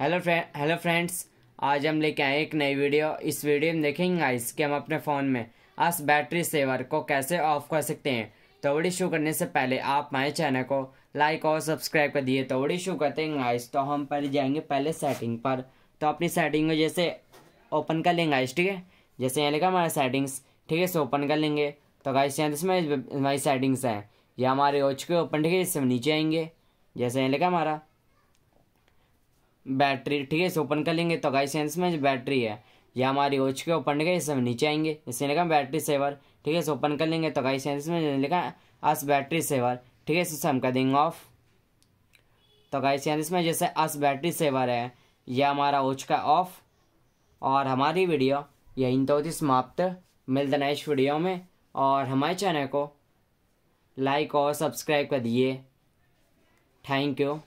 hello friend hello friends आज हम लेके आए एक नई वीडियो इस वीडियो में देखेंगे गाइस कि हम अपने फ़ोन में आज बैटरी सेवर को कैसे ऑफ कर सकते हैं तो वीडियो शुरू करने से पहले आप हमारे चैनल को लाइक और सब्सक्राइब कर दिए तो वीडियो शुरू करते हैं गाइस तो हम पहले जाएंगे पहले सेटिंग पर तो अपनी सेटिंग को जैसे ओपन कर लेंगे गाइस ठीक है जैसे यहाँ लिखा हमारे सेटिंग्स ठीक है इसे ओपन कर लेंगे तो गाइस यहाँ इसमें हमारी सेटिंग्स हैं ये हमारे हो चुके ओपन ठीक है इससे नीचे आएंगे जैसे यहाँ लिखा हमारा बैटरी ठीक है इसे ओपन कर लेंगे तो गाइस में जो बैटरी है ये हमारी हो चुकी है ओपन गई हम नीचे आएंगे इसने लिखा बैटरी सेवर ठीक है इसे ओपन कर लेंगे तो गाइस इसमें लिखा अस बैटरी सेवर ठीक है इसे हम कर देंगे ऑफ तो गाइस में जैसे अस बैटरी सेवर है यह हमारा हो चुका ऑफ और हमारी वीडियो यहीं तो होती समाप्त मिलते नेक्स्ट वीडियो में और हमारे चैनल को लाइक और सब्सक्राइब कर दिए थैंक यू